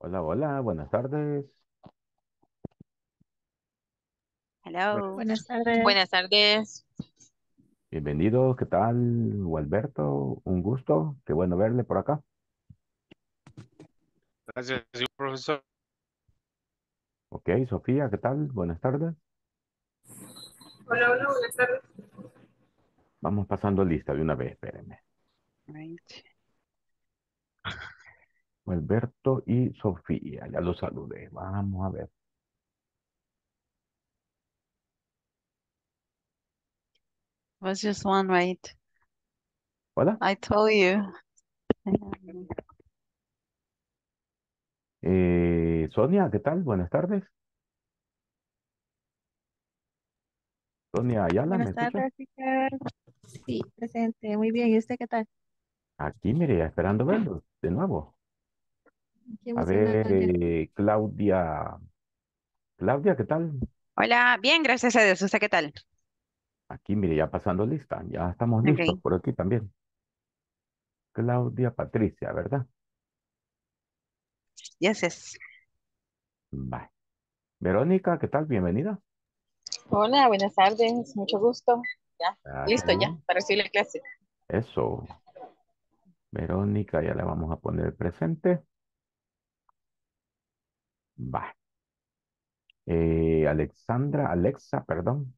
Hola, hola, buenas tardes. Hola, Buenas tardes. Buenas tardes. Bienvenidos, ¿qué tal, Alberto? Un gusto, qué bueno verle por acá. Gracias, profesor. Ok, Sofía, ¿qué tal? Buenas tardes. Hola, hola, buenas tardes. Vamos pasando lista de una vez, espérenme. Right. Alberto y Sofía. Ya los saludé. Vamos a ver. just one, right? Hola. I told you. Eh, Sonia, ¿qué tal? Buenas tardes. Sonia Ayala, Buenas Sí, presente. Muy bien. ¿Y usted qué tal? Aquí, mire, esperando verlos de nuevo. A ver, eh, Claudia. Claudia, ¿qué tal? Hola, bien, gracias a Dios. ¿Usted qué tal? Aquí, mire, ya pasando lista. Ya estamos listos por aquí también. Claudia Patricia, ¿verdad? Yes, yes. Bye. Verónica, ¿qué tal? Bienvenida. Hola, buenas tardes. Mucho gusto. Ya, listo ya, para seguir la clase. Eso. Verónica, ya le vamos a poner presente. Va. Eh, Alexandra, Alexa, perdón.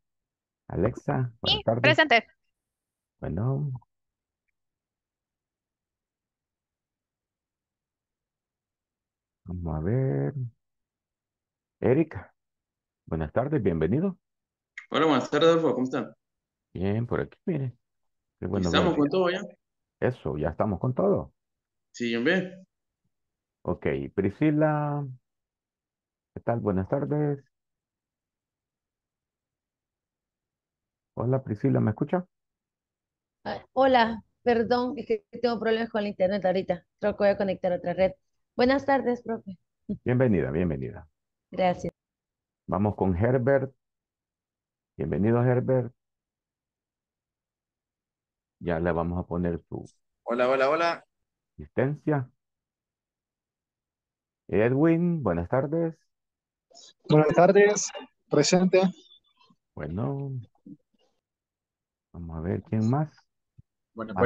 Alexa, buenas Presente. Bueno. Vamos a ver. Erika, buenas tardes, bienvenido. Hola, buenas tardes, Alfa, ¿cómo están? Bien, por aquí, mire. estamos con todo ya. Eso, ya estamos con todo. Sí, bien. Ok, Priscila tal? Buenas tardes. Hola Priscila, ¿me escucha? Ah, hola, perdón, es que tengo problemas con la internet ahorita. Creo que voy a conectar otra red. Buenas tardes, profe. Bienvenida, bienvenida. Gracias. Vamos con Herbert. Bienvenido, Herbert. Ya le vamos a poner su Hola, hola, hola. asistencia. Edwin, buenas tardes. Buenas tardes, presente. Bueno, vamos a ver quién más. Buenas,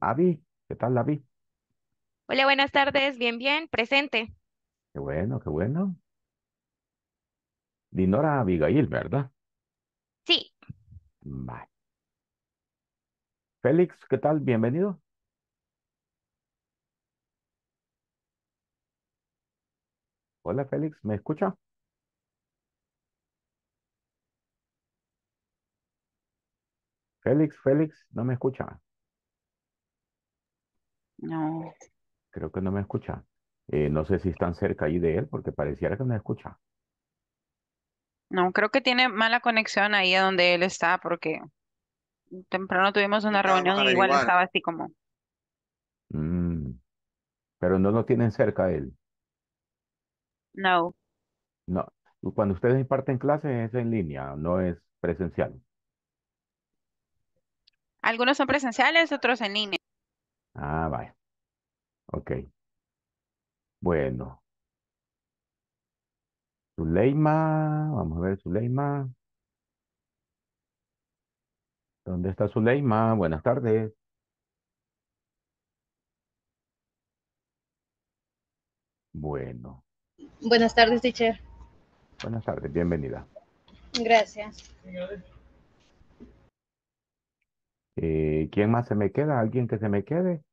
Avi, ¿qué tal, Avi? Hola, buenas tardes, bien, bien, presente. Qué bueno, qué bueno. Dinora Abigail, ¿verdad? Sí. Félix, ¿qué tal? Bienvenido. Hola, Félix, ¿me escucha? Félix, Félix, no me escucha. No. Creo que no me escucha. Eh, no sé si están cerca ahí de él porque pareciera que no escucha. No, creo que tiene mala conexión ahí a donde él está porque temprano tuvimos una reunión y igual estaba así como. Mm. pero no lo tienen cerca a él. No. No. Cuando ustedes imparten clases es en línea, no es presencial. Algunos son presenciales, otros en línea. Ah, vaya. Ok. Bueno. Zuleima, vamos a ver Zuleima. ¿Dónde está Zuleima? Buenas tardes. Bueno. Buenas tardes, teacher. Buenas tardes, bienvenida. Gracias. Eh, ¿quién más se me queda? ¿Alguien que se me quede?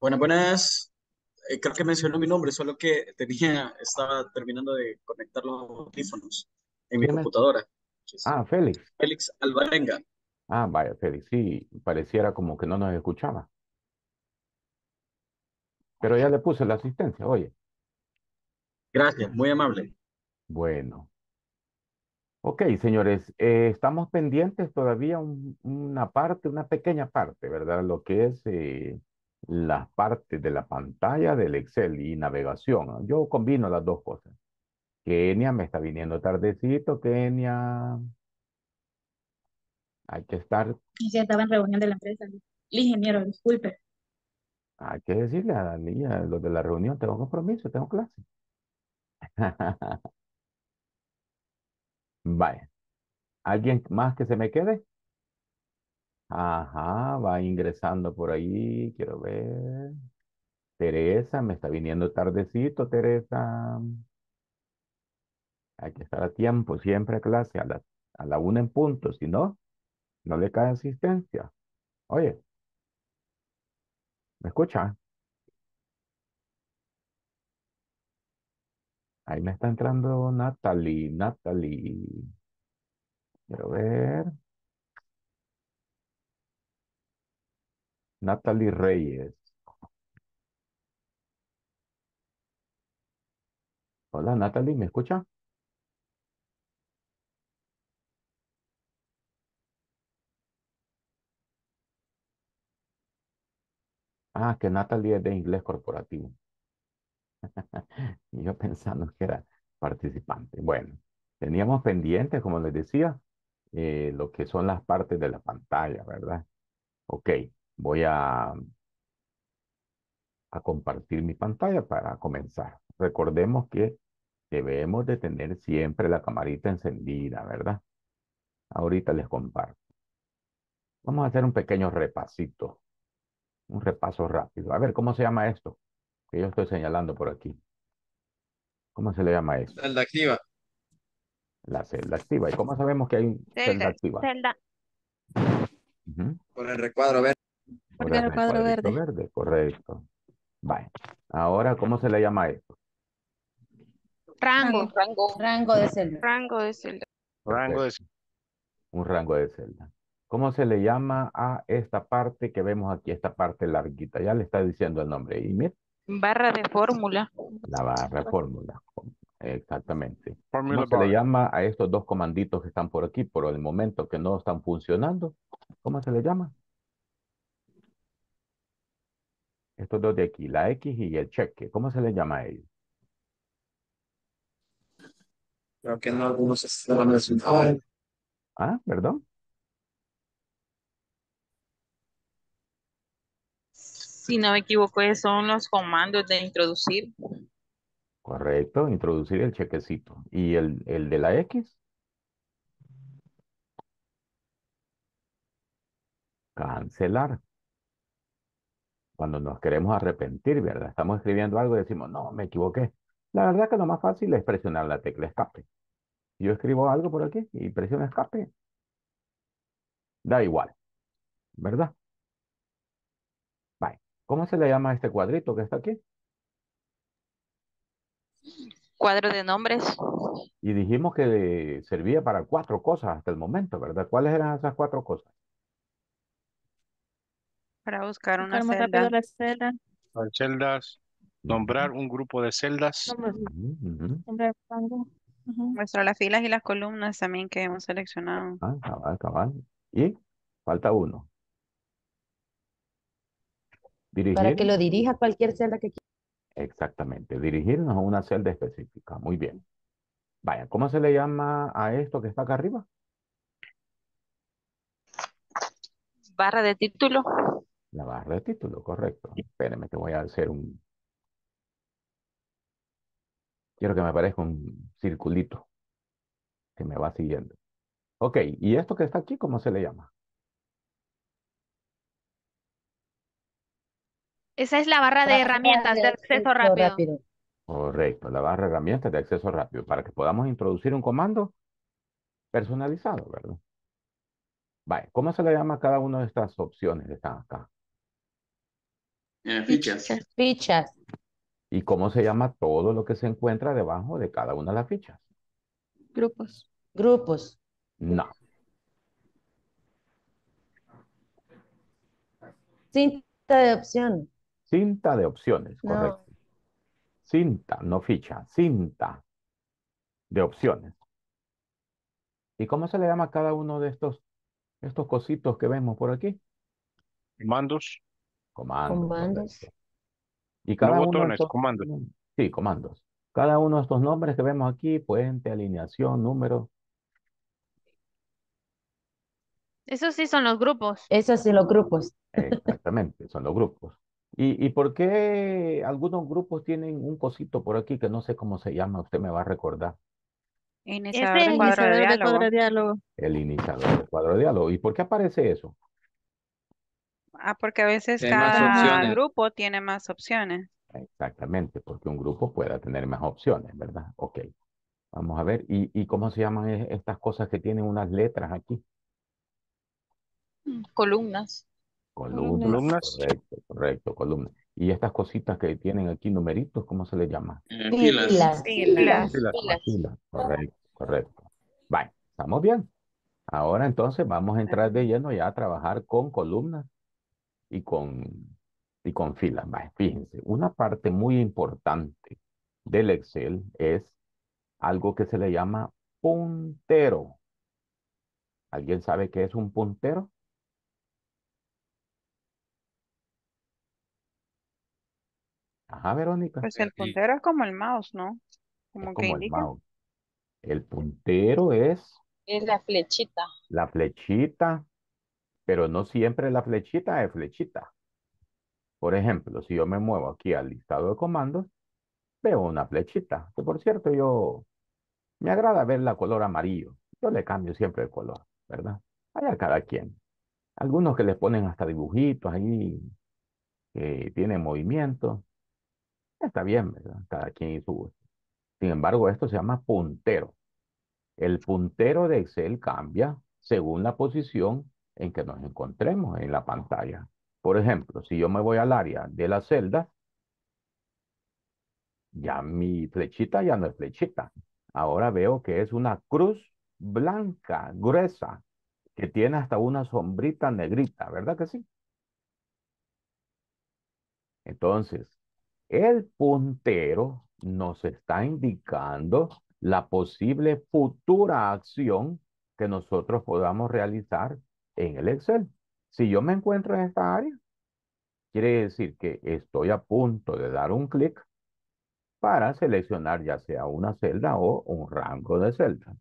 Buenas, buenas. Eh, creo que mencionó mi nombre, solo que tenía, estaba terminando de conectar los audífonos en mi computadora. Ah, Félix. Félix Alvarenga. Ah, vaya, Félix, sí, pareciera como que no nos escuchaba. Pero ya le puse la asistencia, oye. Gracias, muy amable. Bueno, Ok, señores, eh, estamos pendientes todavía una parte, una pequeña parte, ¿verdad? Lo que es eh, la parte de la pantalla del Excel y navegación. Yo combino las dos cosas. Kenia me está viniendo tardecito, Kenia. Hay que estar. Sí, estaba en reunión de la empresa. El ingeniero, disculpe. Hay que decirle a la niña, los de la reunión, tengo compromiso, tengo clase. Vaya. ¿Alguien más que se me quede? Ajá, va ingresando por ahí. Quiero ver. Teresa, me está viniendo tardecito, Teresa. Hay que estar a tiempo, siempre a clase, a la, a la una en punto. Si no, no le cae asistencia. Oye, ¿me escucha? Ahí me está entrando Natalie, Natalie. Quiero ver. Natalie Reyes. Hola Natalie, ¿me escucha? Ah, que Natalie es de inglés corporativo. yo pensando que era participante. Bueno, teníamos pendientes, como les decía, eh, lo que son las partes de la pantalla, ¿verdad? Ok, voy a, a compartir mi pantalla para comenzar. Recordemos que debemos de tener siempre la camarita encendida, ¿verdad? Ahorita les comparto. Vamos a hacer un pequeño repasito, un repaso rápido. A ver, ¿cómo se llama esto? que yo estoy señalando por aquí. ¿Cómo se le llama eso? Celda activa. La celda activa. ¿Y cómo sabemos que hay celda, celda activa? Celda. Por el recuadro verde. Por, el, recuadro verde. Correcto. Vale. Ahora, ¿cómo se le llama esto? Rango. Rango. Rango de celda. Rango de celda. Rango de celda. Un rango de celda. ¿Cómo se le llama a esta parte que vemos aquí, esta parte larguita? Ya le está diciendo el nombre. Y Barra de fórmula. La barra de fórmula. Exactamente. ¿Cómo le llama a estos dos comanditos que están por aquí por el momento que no están funcionando? ¿Cómo se le llama? Estos dos de aquí, la X y el cheque. ¿Cómo se le llama a ellos? Creo que no, algunos están Ah, perdón. Si no me equivoco, son los comandos de introducir. Correcto, introducir el chequecito. ¿Y el, el de la X? Cancelar. Cuando nos queremos arrepentir, ¿verdad? Estamos escribiendo algo y decimos, no, me equivoqué. La verdad que lo más fácil es presionar la tecla escape. Yo escribo algo por aquí y presiono escape. Da igual, ¿verdad? ¿Cómo se le llama a este cuadrito que está aquí? Cuadro de nombres. Y dijimos que servía para cuatro cosas hasta el momento, ¿verdad? ¿Cuáles eran esas cuatro cosas? Para buscar una celda. Para celdas. Nombrar un grupo de celdas. Nombrar las filas y las columnas también que hemos seleccionado. Ah, cabal, cabal. Y falta uno para que lo dirija cualquier celda que quiera. Exactamente, dirigirnos a una celda específica. Muy bien. Vaya, ¿cómo se le llama a esto que está acá arriba? Barra de título. La barra de título, correcto. Espérenme que voy a hacer un... Quiero que me aparezca un circulito que me va siguiendo. Ok, ¿y esto que está aquí, cómo se le llama? Esa es la barra de herramientas de acceso rápido. Correcto, la barra de herramientas de acceso rápido para que podamos introducir un comando personalizado, ¿verdad? Vale, ¿cómo se le llama cada una de estas opciones que están acá? Eh, fichas. Fichas. ¿Y cómo se llama todo lo que se encuentra debajo de cada una de las fichas? Grupos. Grupos. No. Cinta de opción. Cinta de opciones, correcto. Cinta, no ficha, cinta de opciones. ¿Y cómo se le llama cada uno de estos, estos cositos que vemos por aquí? Comandos. Comandos. Comandos. Y cada uno botones, comandos. Sí, comandos. Cada uno de estos nombres que vemos aquí, puente, alineación, número. Esos sí son los grupos. Esos sí los grupos. Exactamente, son los grupos. ¿Y, por qué algunos grupos tienen un cosito por aquí que no sé cómo se llama? Usted me va a recordar. Iniciador, iniciador de, cuadro diálogo. El iniciador de cuadro de diálogo. ¿Y por qué aparece eso? Ah, porque a veces cada grupo tiene más opciones. Exactamente, porque un grupo pueda tener más opciones, ¿verdad? Ok. Vamos a ver. ¿Y, y cómo se llaman estas cosas que tienen unas letras aquí? Mm, columnas. Columnas. Correcto, correcto, columnas. Y estas cositas que tienen aquí numeritos, ¿cómo se les llama? Eh, filas. Filas. Filas. Correcto, correcto. Vale, ¿estamos bien? Ahora entonces vamos a entrar de lleno ya a trabajar con columnas y con, y con filas. Vale, fíjense, una parte muy importante del Excel es algo que se le llama puntero. ¿Alguien sabe qué es un puntero? Ajá, Verónica. Pues el puntero es como el mouse, ¿no? Como, el mouse. El puntero es. Es la flechita. La flechita, pero no siempre la flechita es flechita. Por ejemplo, si yo me muevo aquí al listado de comandos, veo una flechita, que por cierto yo me agrada ver la color amarillo. Yo le cambio siempre el color, ¿verdad? Allá cada quien. Algunos que le ponen hasta dibujitos ahí, que tienen movimiento. Está bien, ¿verdad? Cada quien su Sin embargo, esto se llama puntero. El puntero de Excel cambia según la posición en que nos encontremos en la pantalla. Por ejemplo, si yo me voy al área de la celda, ya mi flechita ya no es flechita. Ahora veo que es una cruz blanca, gruesa, que tiene hasta una sombrita negrita, ¿verdad que sí? Entonces, el puntero nos está indicando la posible futura acción que nosotros podamos realizar en el Excel. Si yo me encuentro en esta área, quiere decir que estoy a punto de dar un clic para seleccionar ya sea una celda o un rango de celda.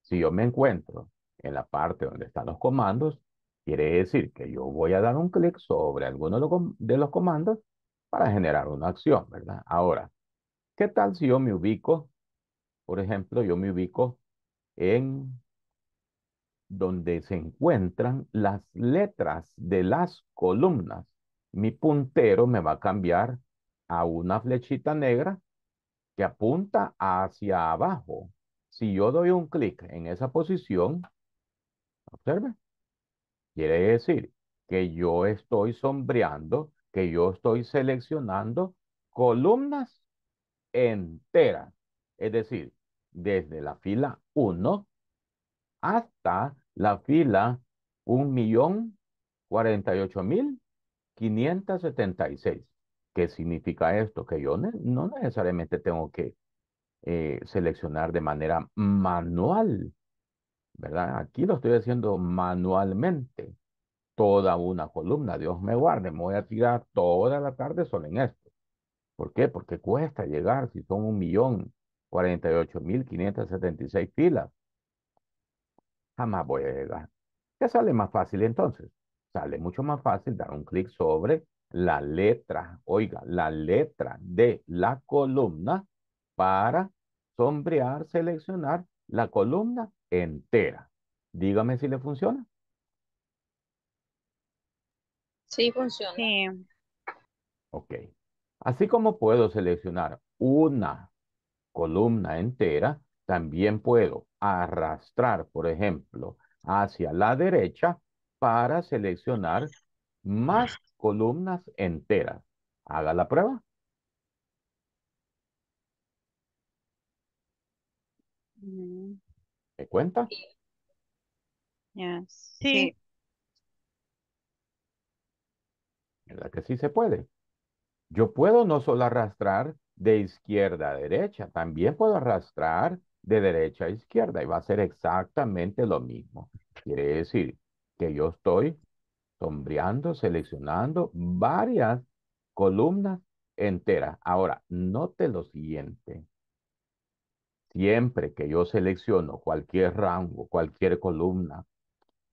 Si yo me encuentro en la parte donde están los comandos, quiere decir que yo voy a dar un clic sobre alguno de los comandos para generar una acción, ¿verdad? Ahora, ¿qué tal si yo me ubico, por ejemplo, yo me ubico en donde se encuentran las letras de las columnas? Mi puntero me va a cambiar a una flechita negra que apunta hacia abajo. Si yo doy un clic en esa posición, observe, quiere decir que yo estoy sombreando que yo estoy seleccionando columnas enteras. Es decir, desde la fila 1 hasta la fila 1.048.576. ¿Qué significa esto? Que yo no necesariamente tengo que eh, seleccionar de manera manual, ¿verdad? Aquí lo estoy haciendo manualmente toda una columna. Dios me guarde, me voy a tirar toda la tarde solo en esto. ¿Por qué? Porque cuesta llegar si son un millón cuarenta y ocho mil quinientos setenta y seis filas. Jamás voy a llegar. ¿Qué sale más fácil entonces? Sale mucho más fácil dar un clic sobre la letra, oiga, la letra de la columna para sombrear, seleccionar la columna entera. Dígame si le funciona. Sí, funciona. Ok. Así como puedo seleccionar una columna entera, también puedo arrastrar, por ejemplo, hacia la derecha para seleccionar más columnas enteras. Haga la prueba. Mm. ¿Me cuenta? Sí. Sí. ¿Verdad que sí se puede? Yo puedo no solo arrastrar de izquierda a derecha, también puedo arrastrar de derecha a izquierda y va a ser exactamente lo mismo. Quiere decir que yo estoy sombreando, seleccionando varias columnas enteras. Ahora, note lo siguiente. Siempre que yo selecciono cualquier rango, cualquier columna,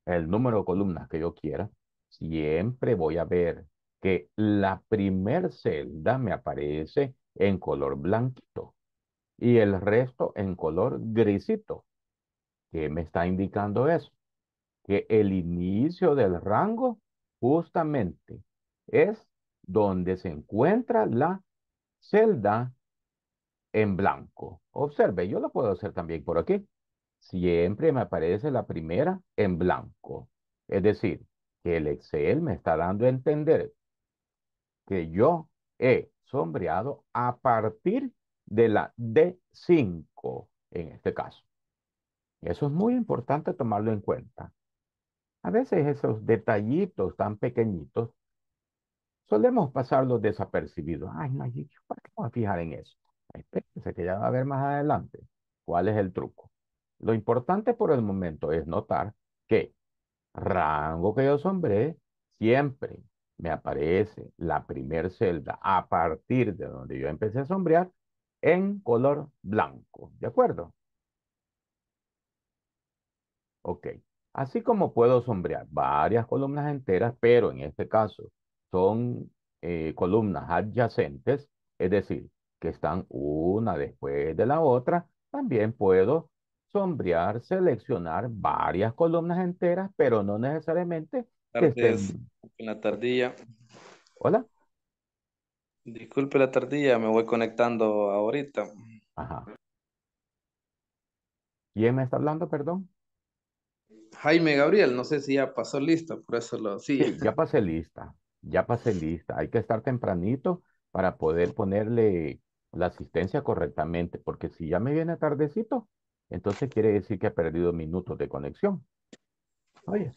el número de columnas que yo quiera, siempre voy a ver que la primer celda me aparece en color blanquito y el resto en color grisito. ¿Qué me está indicando eso? Que el inicio del rango justamente es donde se encuentra la celda en blanco. Observe, yo lo puedo hacer también por aquí. Siempre me aparece la primera en blanco. Es decir, que el Excel me está dando a entender que yo he sombreado a partir de la D5 en este caso. Eso es muy importante tomarlo en cuenta. A veces esos detallitos tan pequeñitos solemos pasarlos desapercibidos. Ay, no, ¿para qué me a fijar en eso? Espérense que ya va a ver más adelante cuál es el truco. Lo importante por el momento es notar que rango que yo sombré siempre me aparece la primer celda a partir de donde yo empecé a sombrear en color blanco, ¿de acuerdo? Ok, así como puedo sombrear varias columnas enteras, pero en este caso son eh, columnas adyacentes, es decir, que están una después de la otra, también puedo sombrear, seleccionar varias columnas enteras, pero no necesariamente este, tardes, en la tardilla. Hola. Disculpe la tardilla, me voy conectando ahorita. Ajá. ¿Quién me está hablando, perdón? Jaime Gabriel, no sé si ya pasó lista, por eso lo... Sí. ya pasé lista, ya pasé lista. Hay que estar tempranito para poder ponerle la asistencia correctamente, porque si ya me viene tardecito, entonces quiere decir que ha perdido minutos de conexión. Oye.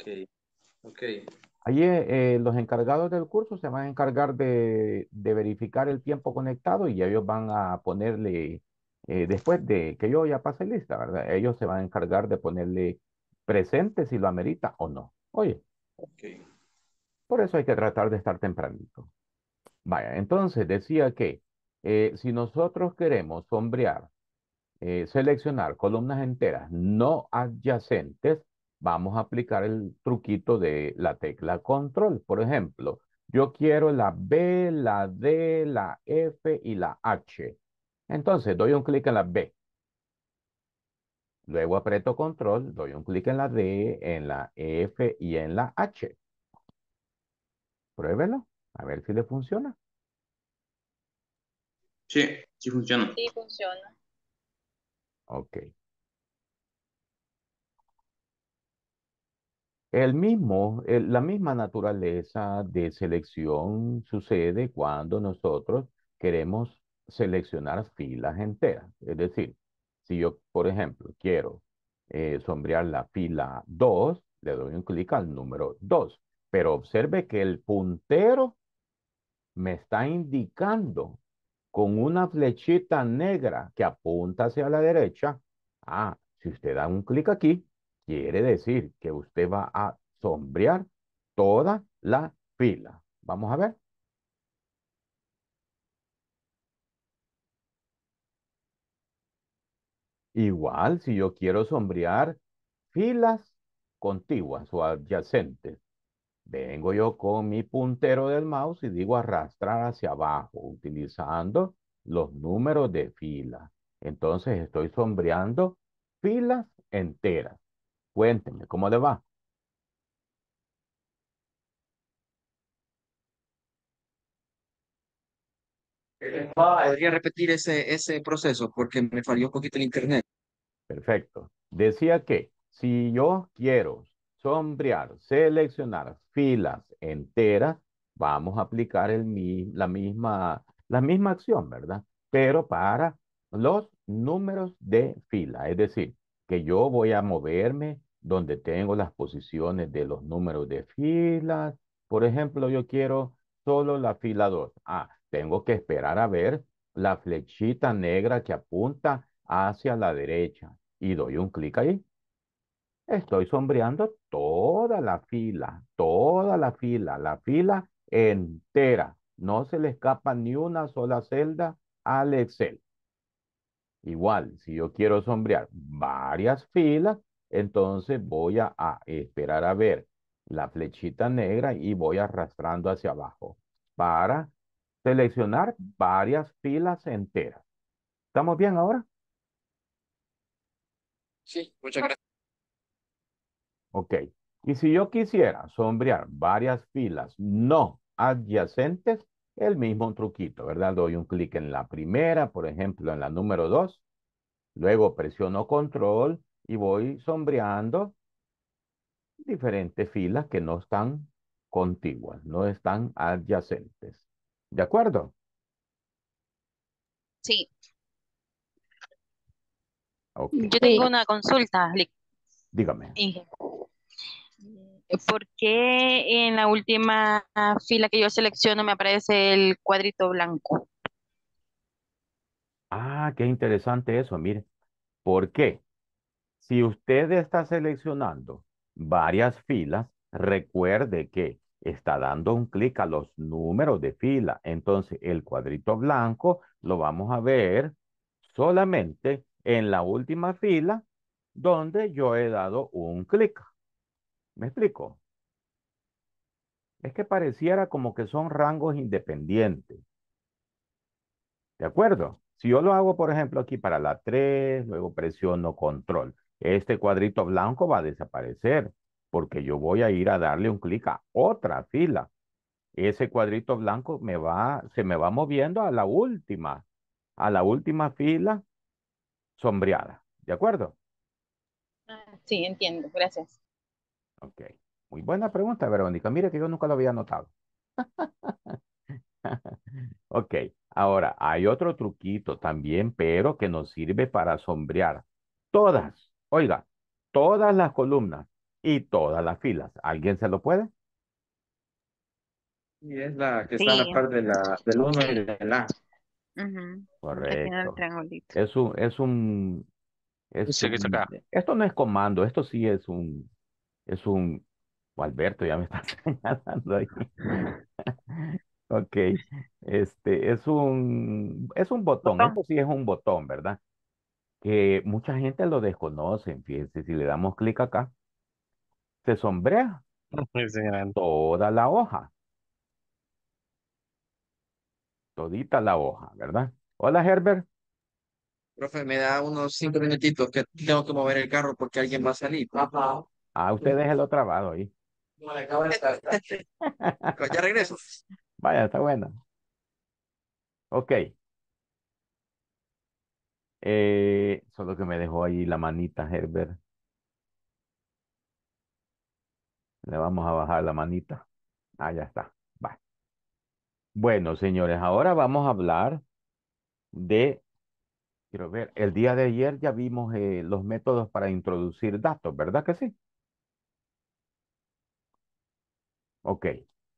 Okay. Allí eh, eh, los encargados del curso se van a encargar de, verificar el tiempo conectado y ellos van a ponerle, eh, después de que yo ya pase lista, ¿verdad? Ellos se van a encargar de ponerle presente si lo amerita o no. Oye. Por eso hay que tratar de estar tempranito. Vaya, entonces decía que si nosotros queremos sombrear, seleccionar columnas enteras no adyacentes, vamos a aplicar el truquito de la tecla control. Por ejemplo, yo quiero la B, la D, la F y la H. Entonces doy un clic en la B. Luego aprieto control, doy un clic en la D, en la F y en la H. Pruébelo, a ver si le funciona. Sí, sí funciona. Sí funciona. Ok. El mismo, la misma naturaleza de selección sucede cuando nosotros queremos seleccionar filas enteras. Es decir, si yo, por ejemplo, quiero eh, sombrear la fila 2, le doy un clic al número 2. Pero observe que el puntero me está indicando con una flechita negra que apunta hacia la derecha. Ah, si usted da un clic aquí, Quiere decir que usted va a sombrear toda la fila. Vamos a ver. Igual, si yo quiero sombrear filas contiguas o adyacentes, vengo yo con mi puntero del mouse y digo arrastrar hacia abajo, utilizando los números de fila. Entonces estoy sombreando filas enteras. Cuéntenme, ¿cómo le va? Podría eh, repetir ese, ese proceso porque me falló un poquito el internet. Perfecto. Decía que si yo quiero sombrear, seleccionar filas enteras, vamos a aplicar la, misma, la misma acción, ¿verdad? Pero para los números de fila, es decir, que yo voy a moverme donde tengo las posiciones de los números de filas. Por ejemplo, yo quiero solo la fila 2. Ah, tengo que esperar a ver la flechita negra que apunta hacia la derecha y doy un clic ahí. Estoy sombreando toda la fila, toda la fila, la fila entera. No se le escapa ni una sola celda al Excel. Igual, si yo quiero sombrear varias filas, entonces voy a, esperar a ver la flechita negra y voy arrastrando hacia abajo para seleccionar varias filas enteras. ¿Estamos bien ahora? Sí, muchas gracias. Ok. Y si yo quisiera sombrear varias filas no adyacentes, el mismo truquito, ¿verdad? Doy un clic en la primera, por ejemplo, en la número 2. Luego presiono control, y voy sombreando diferentes filas que no están contiguas, no están adyacentes. ¿De acuerdo? Sí. Yo tengo una consulta. Dígame. ¿Por qué en la última fila que yo selecciono me aparece el cuadrito blanco? Ah, qué interesante eso, mire. ¿Por qué? Si usted está seleccionando varias filas, recuerde que está dando un clic a los números de fila. Entonces, el cuadrito blanco lo vamos a ver solamente en la última fila donde yo he dado un clic. ¿Me explico? Es que pareciera como que son rangos independientes. ¿De acuerdo? Si yo lo hago, por ejemplo, aquí para la 3, luego presiono control este cuadrito blanco va a desaparecer porque yo voy a ir a darle un clic a otra fila. Ese cuadrito blanco me va, se me va moviendo a la última, a la última fila sombreada. ¿De acuerdo? Ah, sí, entiendo. Gracias. Ok. Muy buena pregunta, Verónica. Mire que yo nunca lo había notado. ok. Ahora, hay otro truquito también, pero que nos sirve para sombrear todas Oiga, todas las columnas y todas las filas. ¿Alguien se lo puede? Sí, es la que está en la parte de la, del 1 y del A. Correcto. Es un, es un, esto no es comando, esto sí es un, es un, Alberto ya me está señalando ahí. ok, este, es un, es un botón, esto sí es un botón, ¿verdad? que mucha gente lo desconoce, fíjense, si le damos clic acá, se sombrea toda la hoja. Todita la hoja, ¿verdad? Hola, Herbert. Profe, me da unos cinco minutitos que tengo que mover el carro porque alguien va a salir. Ah, usted déjelo trabado ahí. No, le acabo de estar. ya regreso. Vaya, está bueno. Ok. Eh, solo que me dejó ahí la manita, Herbert. Le vamos a bajar la manita. Ah, ya está. Bueno, señores, ahora vamos a hablar de, quiero ver, el día de ayer ya vimos eh, los métodos para introducir datos, ¿verdad que sí? Ok,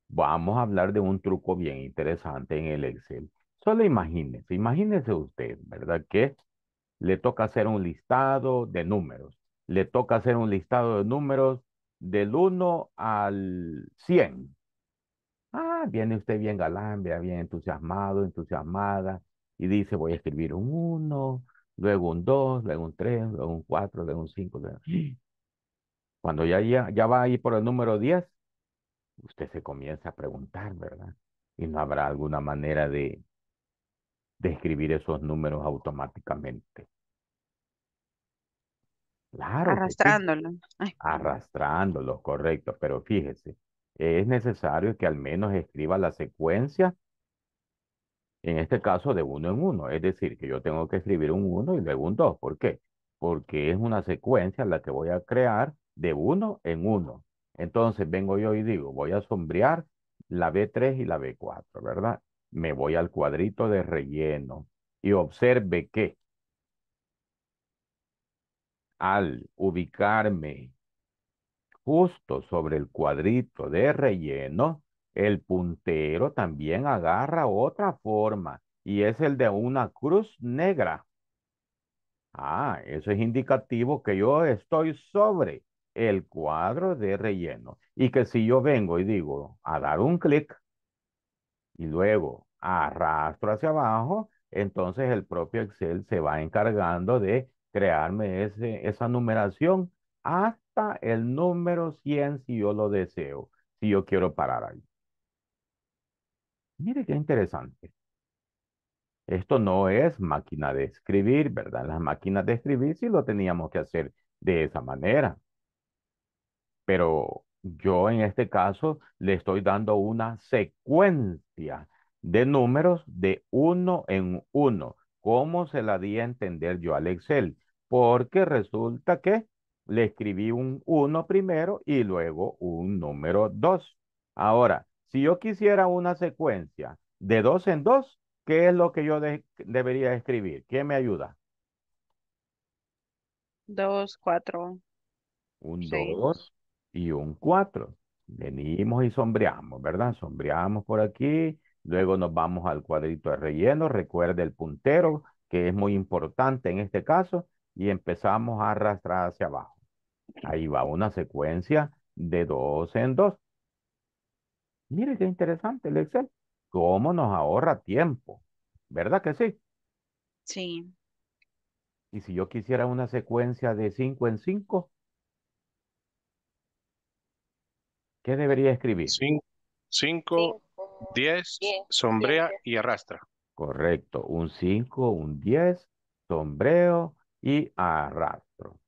vamos a hablar de un truco bien interesante en el Excel. Solo imagínense, imagínense usted, ¿verdad? Que le toca hacer un listado de números. Le toca hacer un listado de números del 1 al 100. Ah, viene usted bien galán, bien entusiasmado, entusiasmada, y dice, voy a escribir un 1, luego un 2, luego un 3, luego un 4, luego un 5. Cuando ya, ya, ya va ahí por el número 10, usted se comienza a preguntar, ¿verdad? Y no habrá alguna manera de, de escribir esos números automáticamente. Claro. Arrastrándolo. Sí. Arrastrándolo, correcto. Pero fíjese, es necesario que al menos escriba la secuencia, en este caso de uno en uno. Es decir, que yo tengo que escribir un uno y luego un dos ¿Por qué? Porque es una secuencia la que voy a crear de uno en uno. Entonces vengo yo y digo, voy a sombrear la B3 y la B4, ¿verdad? me voy al cuadrito de relleno y observe que al ubicarme justo sobre el cuadrito de relleno, el puntero también agarra otra forma y es el de una cruz negra. Ah, eso es indicativo que yo estoy sobre el cuadro de relleno y que si yo vengo y digo a dar un clic, y luego arrastro hacia abajo, entonces el propio Excel se va encargando de crearme ese, esa numeración hasta el número 100 si yo lo deseo, si yo quiero parar ahí. Mire qué interesante. Esto no es máquina de escribir, ¿verdad? Las máquinas de escribir sí lo teníamos que hacer de esa manera. Pero yo en este caso le estoy dando una secuencia de números de uno en uno. ¿Cómo se la di a entender yo al Excel? Porque resulta que le escribí un uno primero y luego un número dos. Ahora, si yo quisiera una secuencia de dos en dos, ¿qué es lo que yo debería escribir? ¿Quién me ayuda? Dos, cuatro, Un 2, y un 4. Venimos y sombreamos, ¿verdad? Sombreamos por aquí, luego nos vamos al cuadrito de relleno, recuerde el puntero, que es muy importante en este caso, y empezamos a arrastrar hacia abajo. Ahí va una secuencia de dos en dos. Mire qué interesante el Excel. Cómo nos ahorra tiempo. ¿Verdad que sí? Sí. Y si yo quisiera una secuencia de cinco en cinco, ¿Qué debería escribir? 5, 10, sombrea y arrastra. Correcto, un 5, un 10, sombreo y arrastro.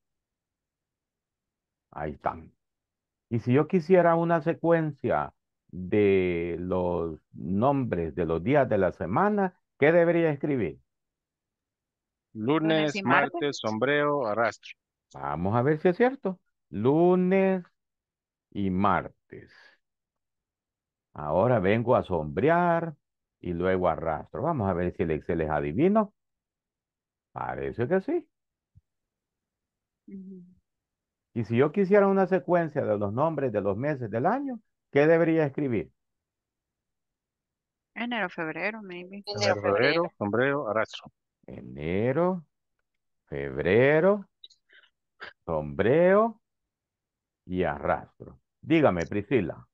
Ahí están. Y si yo quisiera una secuencia de los nombres de los días de la semana, ¿qué debería escribir? Lunes, martes, martes sombreo, arrastro. Vamos a ver si es cierto. Lunes, y martes. Ahora vengo a sombrear y luego arrastro. Vamos a ver si el Excel es adivino. Parece que sí. Y si yo quisiera una secuencia de los nombres de los meses del año, ¿qué debería escribir? Enero, febrero, maybe. Enero, febrero, sombrero, arrastro. Enero, febrero, sombreo y arrastro. Dígame, Priscila.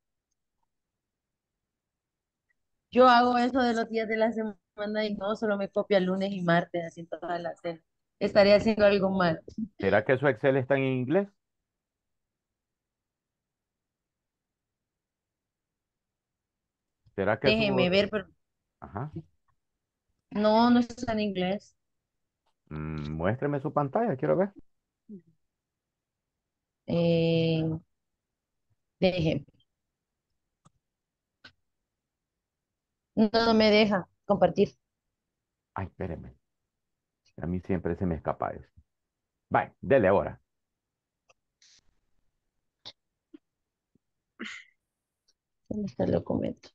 Yo hago eso de los días de la semana y no solo me copia lunes y martes, así todas las. Estaría haciendo algo mal. ¿Será que su Excel está en inglés? ¿Será que Déjeme ver, pero... Ajá. No, no está en inglés. Mm, muéstreme su pantalla, quiero ver eh, de ejemplo. No, me deja compartir. Ay, espéreme. A mí siempre se me escapa eso. Bye, dele ahora. ¿Dónde está el documento?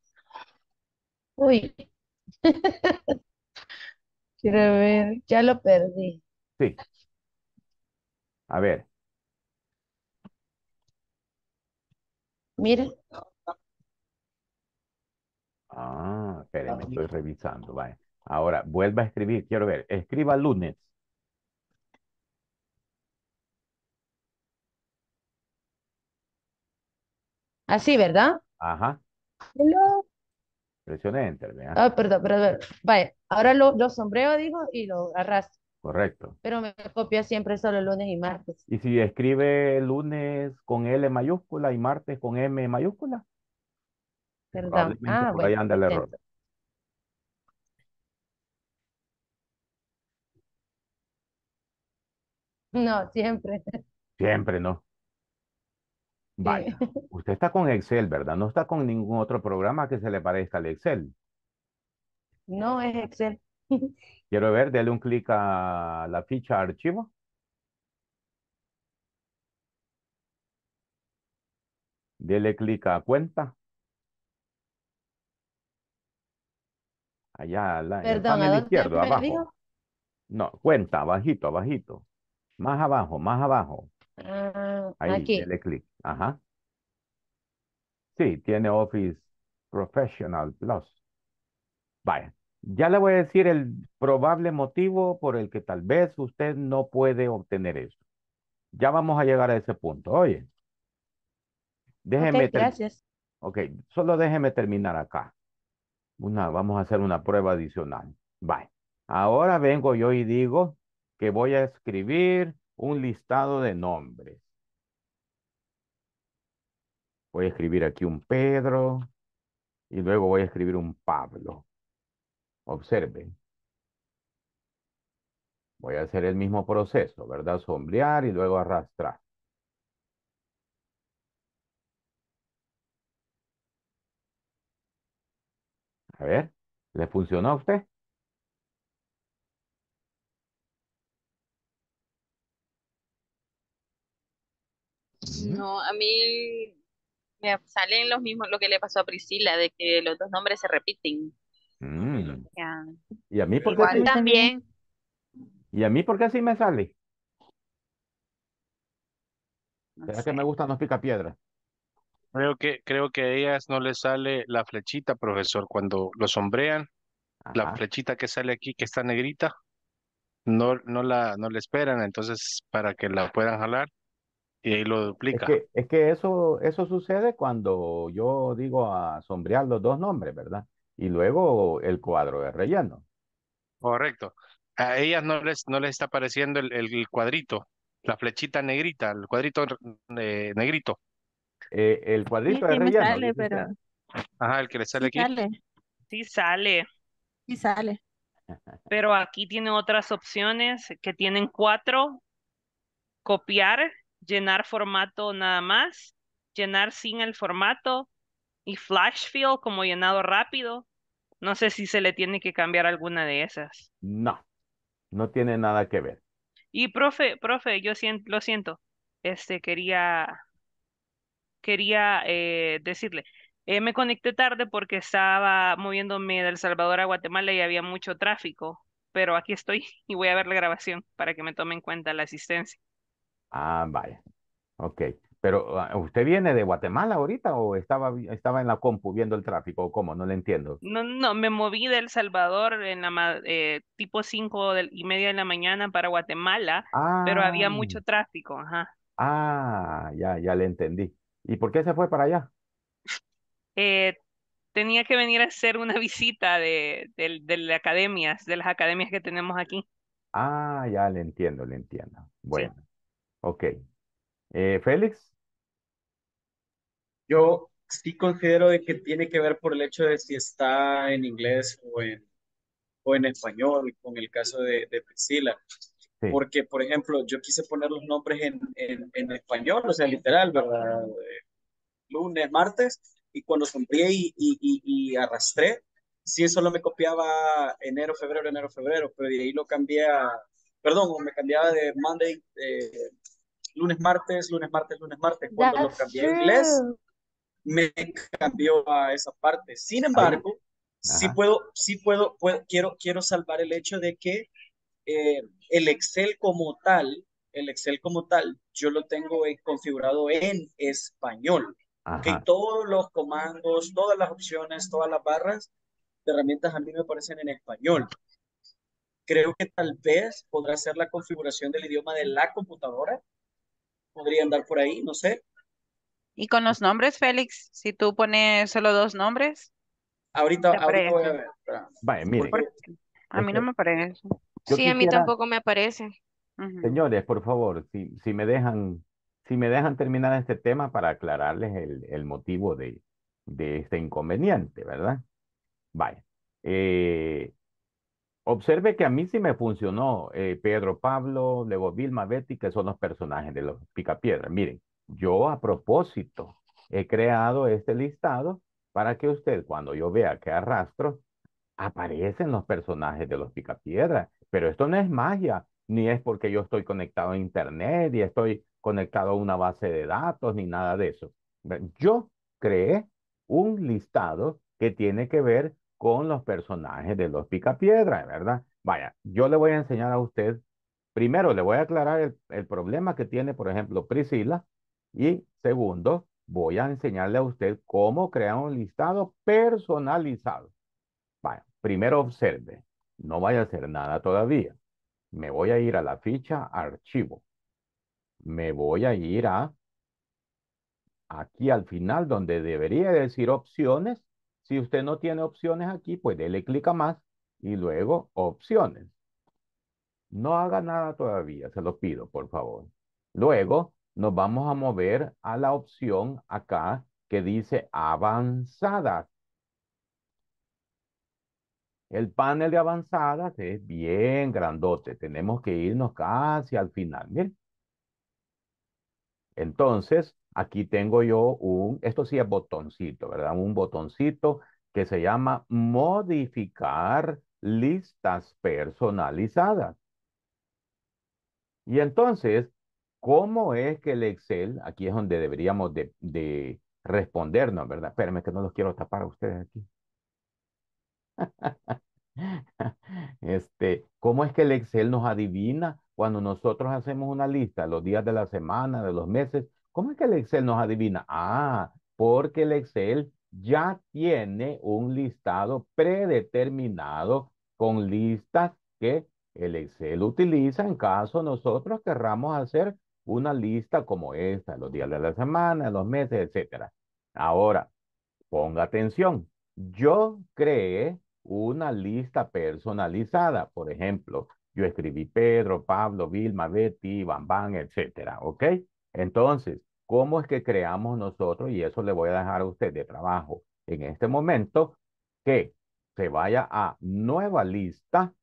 Uy. Quiero ver, ya lo perdí. Sí. A ver, Mira, Ah, me estoy revisando. Vale. Ahora, vuelva a escribir. Quiero ver. Escriba lunes. así, ¿verdad? Ajá. Hello. Presione enter. Ah, perdón, perdón. Vaya, ahora lo, lo sombreo, digo, y lo arrastro. Correcto. Pero me copia siempre solo lunes y martes. Y si escribe lunes con L mayúscula y martes con M mayúscula. Perdón. Ah, ahí anda el error. No, siempre. Siempre, no. Vaya, usted está con Excel, ¿verdad? No está con ningún otro programa que se le parezca al Excel. No, es Excel. Quiero ver, dale un clic a la ficha archivo. Dele clic a cuenta. Allá, la Perdón, izquierdo, abajo. No, cuenta, abajito, abajito. Más abajo, más abajo. Ah, Ahí, aquí. clic. Ajá. Sí, tiene Office Professional Plus. Vaya. Ya le voy a decir el probable motivo por el que tal vez usted no puede obtener eso. Ya vamos a llegar a ese punto, oye. Déjeme. Okay, gracias. Ok, solo déjeme terminar acá. Una, vamos a hacer una prueba adicional. Vale. Ahora vengo yo y digo que voy a escribir un listado de nombres. Voy a escribir aquí un Pedro y luego voy a escribir un Pablo. Observen. Voy a hacer el mismo proceso, ¿verdad? Sombrear y luego arrastrar. A ver, ¿le funcionó a usted? No, a mí me salen los mismos, lo que le pasó a Priscila, de que los dos nombres se repiten. Mm. ¿Y a mí porque también. ¿Y a mí por qué me sale? que me gusta pica pica Creo que, creo que a ellas no les sale la flechita, profesor. Cuando lo sombrean, la flechita que sale aquí, que está negrita, no, no, la, no le esperan. Entonces, para que la puedan jalar, y ahí lo duplica. Es que, es que, eso, eso sucede cuando yo digo a sombrear los dos nombres, ¿verdad? y luego el cuadro de relleno. Correcto. A ellas no les, no les está apareciendo el, cuadrito, la flechita negrita, el cuadrito eh, negrito. Eh, el cuadrito de relleno. Ajá, el que le sale aquí. Sí sale. Sí sale. Pero aquí tiene otras opciones que tienen cuatro. Copiar, llenar formato nada más, llenar sin el formato y flash fill como llenado rápido, no sé si se le tiene que cambiar alguna de esas. No, no tiene nada que ver. Y profe, profe, yo siento, lo siento. Este quería quería eh, decirle, eh, me conecté tarde porque estaba moviéndome de El Salvador a Guatemala y había mucho tráfico, pero aquí estoy y voy a ver la grabación para que me tome en cuenta la asistencia. Ah, vaya. Ok. Pero ah, usted viene de Guatemala ahorita o estaba, estaba en la compu viendo el tráfico o cómo, no le entiendo. No, no, me moví de El Salvador en la eh, tipo 5 y media de la mañana para Guatemala, pero había ah. mucho tráfico, ajá. Ah, ya, ya le entendí. ¿Y por qué se fue para allá? Eh, tenía que venir a hacer una visita de, de, las academias, de las academias que tenemos aquí. Ah, ya le entiendo, le entiendo. Bueno, okay. ok. Eh, Félix. Yo sí considero de que tiene que ver por el hecho de si está en inglés o en, o en español, con el caso de, de Priscila. Porque, por ejemplo, yo quise poner los nombres en, en, español, o sea, literal, ¿verdad? Eh, lunes, martes, y cuando sonríe y, y, arrastré, sí solo me copiaba enero, febrero, enero, febrero, pero de ahí lo cambié a, perdón, me cambiaba de Monday, eh, lunes, martes, lunes, martes, lunes, martes. Cuando lo cambié a inglés, me cambió a esa parte. Sin embargo, sí puedo, sí puedo, quiero, quiero salvar el hecho de que eh, el Excel como tal, el Excel como tal, yo lo tengo configurado en español. Que todos los comandos, todas las opciones, todas las barras de herramientas a mí me parecen en español. Creo que tal vez podrá ser la configuración del idioma de la computadora podría andar por ahí, no sé. ¿Y con los nombres, Félix? Si tú pones solo dos nombres. Ahorita, ahorita voy a ver. A mí no me aparece. sí, a mí tampoco me aparece. Señores, por favor, si, si, me dejan, si me dejan terminar este tema para aclararles el, el motivo de, de este inconveniente, ¿verdad? Vaya. Eh, Observe que a mí sí me funcionó eh, Pedro Pablo, Lego Vilma Betty, que son los personajes de los Picapiedras. Miren, yo a propósito he creado este listado para que usted, cuando yo vea que arrastro, aparecen los personajes de los Picapiedras. Pero esto no es magia, ni es porque yo estoy conectado a Internet y estoy conectado a una base de datos, ni nada de eso. Yo creé un listado que tiene que ver con los personajes de los Picapiedra, ¿verdad? Vaya, yo le voy a enseñar a usted, primero le voy a aclarar el, el problema que tiene, por ejemplo, Priscila, y segundo, voy a enseñarle a usted cómo crear un listado personalizado. Vaya, primero observe, no vaya a hacer nada todavía. Me voy a ir a la ficha archivo. Me voy a ir a aquí al final donde debería decir opciones si usted no tiene opciones aquí, pues le clic a más y luego opciones. No haga nada todavía, se lo pido, por favor. Luego nos vamos a mover a la opción acá que dice avanzadas. El panel de avanzadas es bien grandote. Tenemos que irnos casi al final. Entonces, Aquí tengo yo un, esto sí es botoncito, ¿verdad? Un botoncito que se llama modificar listas personalizadas. Y entonces, ¿cómo es que el Excel, aquí es donde deberíamos de, de respondernos, ¿verdad? Espérenme que no los quiero tapar a ustedes aquí. Este, ¿cómo es que el Excel nos adivina cuando nosotros hacemos una lista los días de la semana, de los meses ¿Cómo es que el Excel nos adivina? Ah, porque el Excel ya tiene un listado predeterminado con listas que el Excel utiliza en caso nosotros querramos hacer una lista como esta, los días de la semana, los meses, etc. Ahora, ponga atención. Yo creé una lista personalizada. Por ejemplo, yo escribí Pedro, Pablo, Vilma, Betty, Bambán, etc. ¿Ok? Entonces, ¿Cómo es que creamos nosotros? Y eso le voy a dejar a usted de trabajo en este momento, que se vaya a nueva lista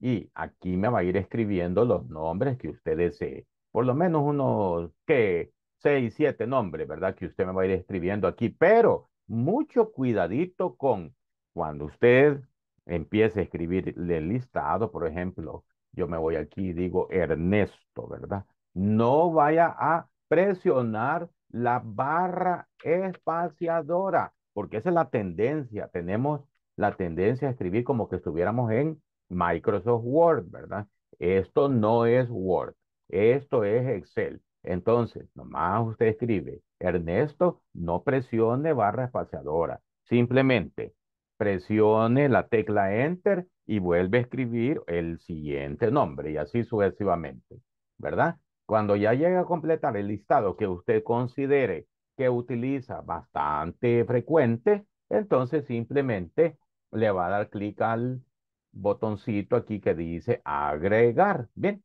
y aquí me va a ir escribiendo los nombres que usted desee. Por lo menos unos, que Seis, siete nombres, ¿verdad? Que usted me va a ir escribiendo aquí, pero mucho cuidadito con cuando usted empiece a escribir el listado, por ejemplo, yo me voy aquí y digo Ernesto, ¿verdad? No vaya a presionar la barra espaciadora, porque esa es la tendencia. Tenemos la tendencia a escribir como que estuviéramos en Microsoft Word, ¿verdad? Esto no es Word, esto es Excel. Entonces, nomás usted escribe, Ernesto, no presione barra espaciadora, simplemente presione la tecla Enter y vuelve a escribir el siguiente nombre y así sucesivamente, ¿verdad? Cuando ya llega a completar el listado que usted considere que utiliza bastante frecuente, entonces simplemente le va a dar clic al botoncito aquí que dice agregar. Bien,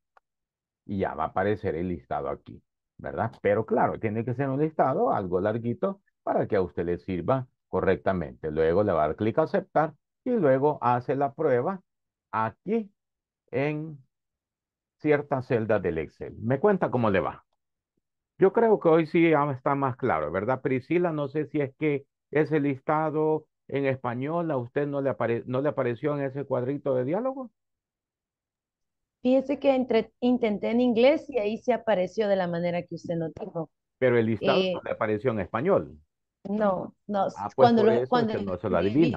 y ya va a aparecer el listado aquí, ¿verdad? Pero claro, tiene que ser un listado algo larguito para que a usted le sirva correctamente. Luego le va a dar clic a aceptar y luego hace la prueba aquí en ciertas celdas del Excel. Me cuenta cómo le va. Yo creo que hoy sí está más claro, ¿verdad? Priscila, no sé si es que ese listado en español a usted no le, apareció en ese cuadrito de diálogo. Fíjese que intenté en inglés y ahí se apareció de la manera que usted notó. dijo. Pero el listado eh, no le apareció en español. No, no. cuando, lo, cuando, escribí,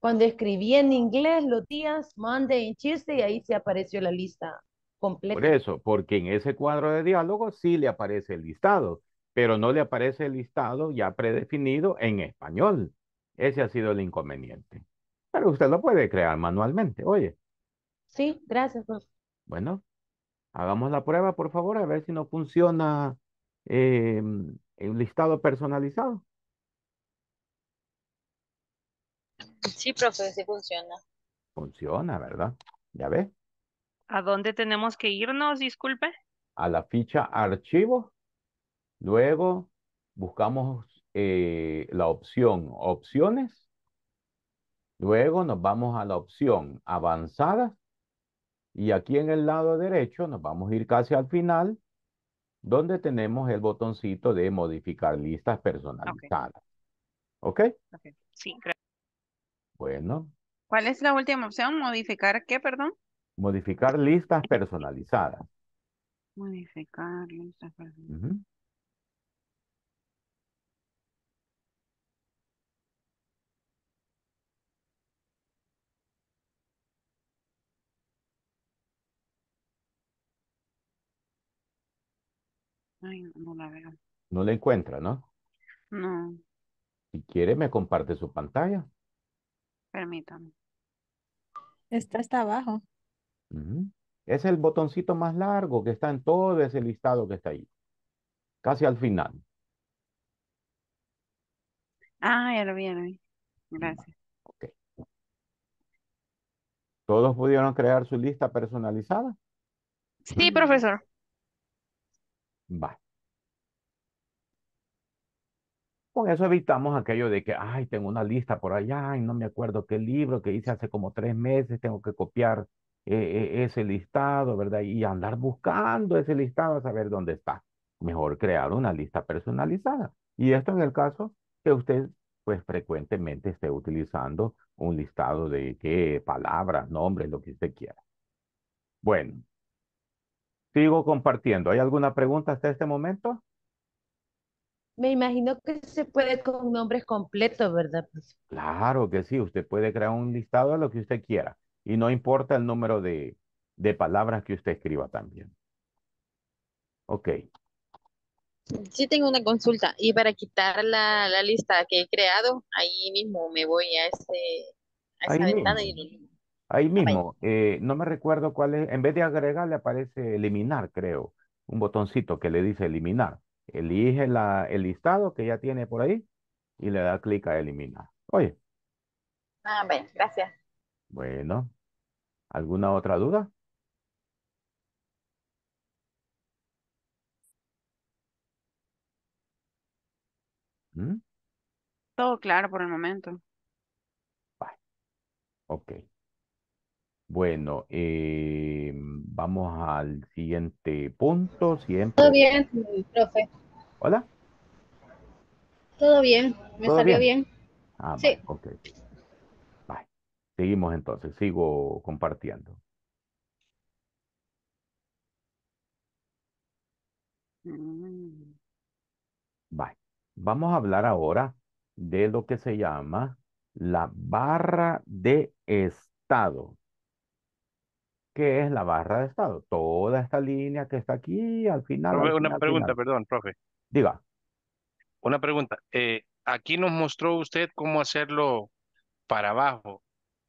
cuando escribí en inglés los días, Monday y ahí se apareció la lista completa. Por eso, porque en ese cuadro de diálogo sí le aparece el listado, pero no le aparece el listado ya predefinido en español. Ese ha sido el inconveniente. Pero usted lo puede crear manualmente, oye. Sí, gracias. Bueno, hagamos la prueba, por favor, a ver si no funciona eh, el listado personalizado. Sí, profe, sí funciona. Funciona, ¿verdad? ¿Ya ve? ¿A dónde tenemos que irnos, disculpe? A la ficha archivo. Luego buscamos eh, la opción opciones. Luego nos vamos a la opción avanzada. Y aquí en el lado derecho nos vamos a ir casi al final, donde tenemos el botoncito de modificar listas personalizadas. ¿Ok? Sí, gracias. Bueno. ¿Cuál es la última opción? ¿Modificar qué, perdón? Modificar listas personalizadas. Modificar listas personalizadas. Ay, no la veo. No la encuentra, ¿no? No. Si quiere, me comparte su pantalla. Permítame. está está abajo. Es el botoncito más largo que está en todo ese listado que está ahí. Casi al final. Ah, ya lo vi, ya lo vi. Gracias. Ok. ¿Todos pudieron crear su lista personalizada? Sí, profesor. Va. Con eso evitamos aquello de que, ay, tengo una lista por allá y no me acuerdo qué libro que hice hace como tres meses, tengo que copiar eh, eh, ese listado, ¿verdad? Y andar buscando ese listado a saber dónde está. Mejor crear una lista personalizada. Y esto en el caso que usted pues frecuentemente esté utilizando un listado de qué palabras, nombres, lo que usted quiera. Bueno, sigo compartiendo. ¿Hay alguna pregunta hasta este momento? me imagino que se puede con nombres completos, ¿verdad? Claro que sí, usted puede crear un listado de lo que usted quiera y no importa el número de, palabras que usted escriba también. Ok. Sí tengo una consulta y para quitar la, lista que he creado, ahí mismo me voy a, este, esa ventana Ahí mismo, eh, no me recuerdo cuál es, en vez de agregar le aparece eliminar, creo, un botoncito que le dice eliminar elige el listado que ya tiene por ahí y le da clic a eliminar. Oye. Ah, bien gracias. Bueno, ¿alguna otra duda? ¿Mm? Todo claro por el momento. Bye. Ok. Bueno, eh, vamos al siguiente punto. Todo bien, profe. Hola. Todo bien, me salió bien. Ah, sí. ok. Seguimos entonces, sigo compartiendo. Vamos a hablar ahora de lo que se llama la barra de estado que es la barra de estado. Toda esta línea que está aquí, al final. una pregunta, perdón, profe. Diga. Una pregunta. Eh, aquí nos mostró usted cómo hacerlo para abajo.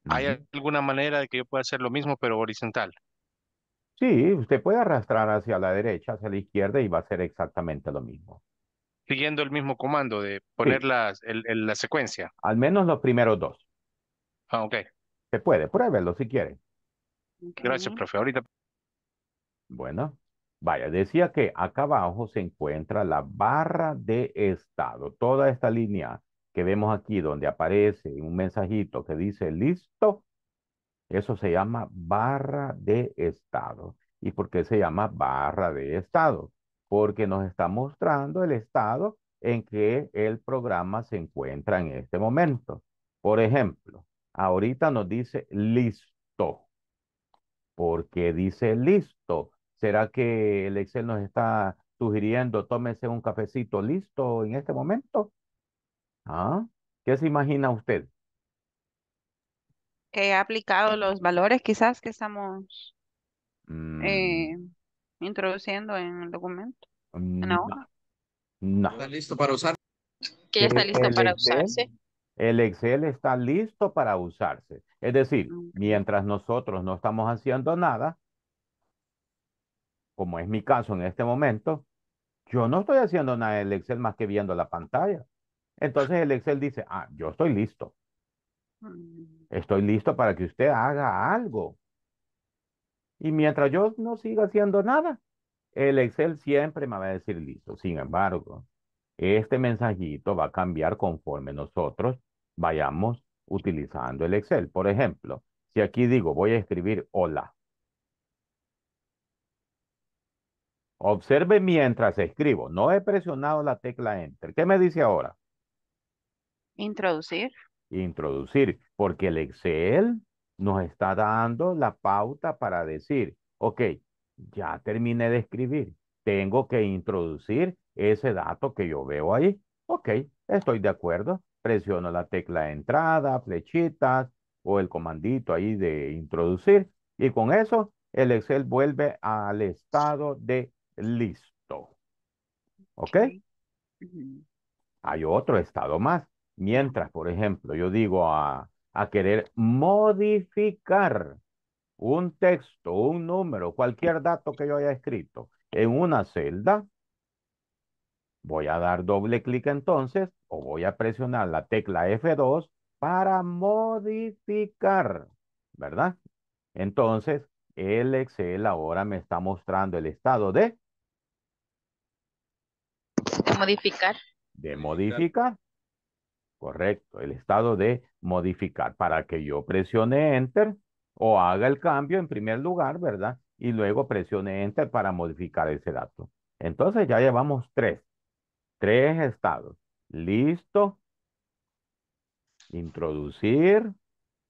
¿Hay alguna manera de que yo pueda hacer lo mismo, pero horizontal? Sí, usted puede arrastrar hacia la derecha, hacia la izquierda y va a ser exactamente lo mismo. Siguiendo el mismo comando de poner la secuencia. Al menos los primeros dos. Ah, ok. Se puede, pruébelo si quiere. Gracias, profe. Bueno, vaya, decía que acá abajo se encuentra la barra de estado. Toda esta línea que vemos aquí donde aparece un mensajito que dice listo, eso se llama barra de estado. ¿Y por qué se llama barra de estado? Porque nos está mostrando el estado en que el programa se encuentra en este momento. Por ejemplo, ahorita nos dice listo porque dice, listo, ¿será que el Excel nos está sugiriendo, tómese un cafecito listo en este momento? ¿Ah? ¿Qué se imagina usted? Que ha aplicado los valores quizás que estamos mm. eh, introduciendo en el documento. Mm, no. ¿Está listo para usar? Que está listo para usarse. El Excel está listo para usarse. Es decir, ah, mientras nosotros no estamos haciendo nada, como es mi caso en este momento, yo no estoy haciendo nada el Excel más que viendo la pantalla. Entonces el Excel dice, ah, yo estoy listo. Mm. Estoy listo para que usted haga algo. Y mientras yo no siga haciendo nada, el Excel siempre me va a decir listo. Sin embargo, este mensajito va a cambiar conforme nosotros vayamos utilizando el Excel. Por ejemplo, si aquí digo voy a escribir hola. Observe mientras escribo. No he presionado la tecla Enter. ¿Qué me dice ahora? Introducir. Introducir, porque el Excel nos está dando la pauta para decir, ok, ya terminé de escribir. Tengo que introducir ese dato que yo veo ahí. Ok, estoy de acuerdo presiono la tecla de entrada, flechitas o el comandito ahí de introducir y con eso el Excel vuelve al estado de listo. ¿Ok? Hay otro estado más. Mientras, por ejemplo, yo digo a, a querer modificar un texto, un número, cualquier dato que yo haya escrito en una celda, Voy a dar doble clic entonces o voy a presionar la tecla F2 para modificar, ¿verdad? Entonces, el Excel ahora me está mostrando el estado de... De modificar. De modificar. Correcto, el estado de modificar para que yo presione Enter o haga el cambio en primer lugar, ¿verdad? Y luego presione Enter para modificar ese dato. Entonces ya llevamos tres. Tres estados. Listo. Introducir.